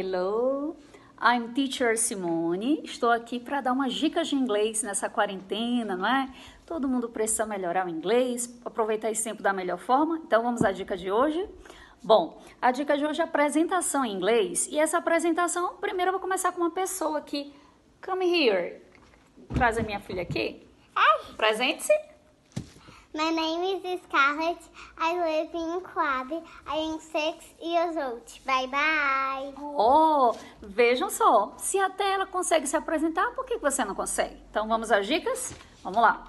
hello. I'm teacher Simone. Estou aqui para dar umas dicas de inglês nessa quarentena, não é? Todo mundo precisa melhorar o inglês, aproveitar esse tempo da melhor forma. Então vamos à dica de hoje. Bom, a dica de hoje é apresentação em inglês. E essa apresentação, primeiro eu vou começar com uma pessoa aqui. Come here. Traz a minha filha aqui. Presente-se. My name is Scarlett. I live in Coab. I am six years old. Bye bye. Oh, vejam só. Se até ela consegue se apresentar, por que você não consegue? Então vamos às dicas? Vamos lá.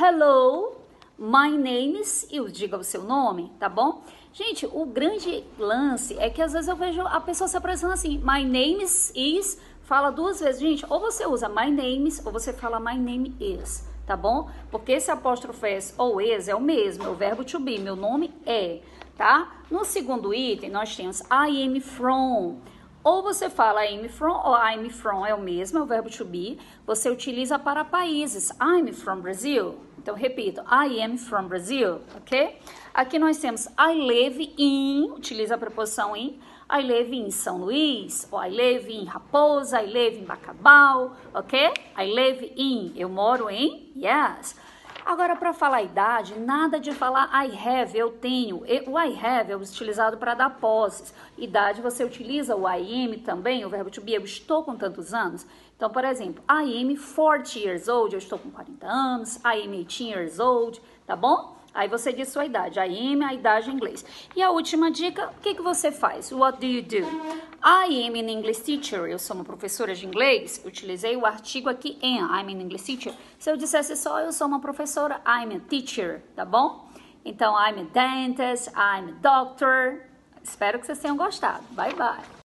Hello, my name is. E diga o seu nome, tá bom? Gente, o grande lance é que às vezes eu vejo a pessoa se apresentando assim: My name is. Fala duas vezes. Gente, ou você usa my name is, ou você fala my name is tá bom? Porque esse apóstrofe é s ou es é o mesmo, é o verbo to be, meu nome é, tá? No segundo item, nós temos I am from. Ou você fala I'm from, ou I'm from é o mesmo, é o verbo to be. Você utiliza para países. I'm from Brazil. Então, repito, I am from Brazil, ok? Aqui nós temos I live in, utiliza a preposição in. I live in São Luís, ou I live in Raposa, I live in Bacabal, ok? I live in, eu moro em, yes. Agora, para falar idade, nada de falar I have, eu tenho. O I have é utilizado para dar posses. Idade, você utiliza o I am também, o verbo to be, eu estou com tantos anos. Então, por exemplo, I am 40 years old, eu estou com 40 anos. I am 18 years old, tá bom? Aí você diz sua idade, I am, a idade em inglês. E a última dica, o que, que você faz? What do you do? I am an English teacher. Eu sou uma professora de inglês. Utilizei o artigo aqui am. I'm an English teacher. Se eu dissesse só eu sou uma professora, I'm a teacher, tá bom? Então, I'm a dentist, I'm a doctor. Espero que vocês tenham gostado. Bye, bye.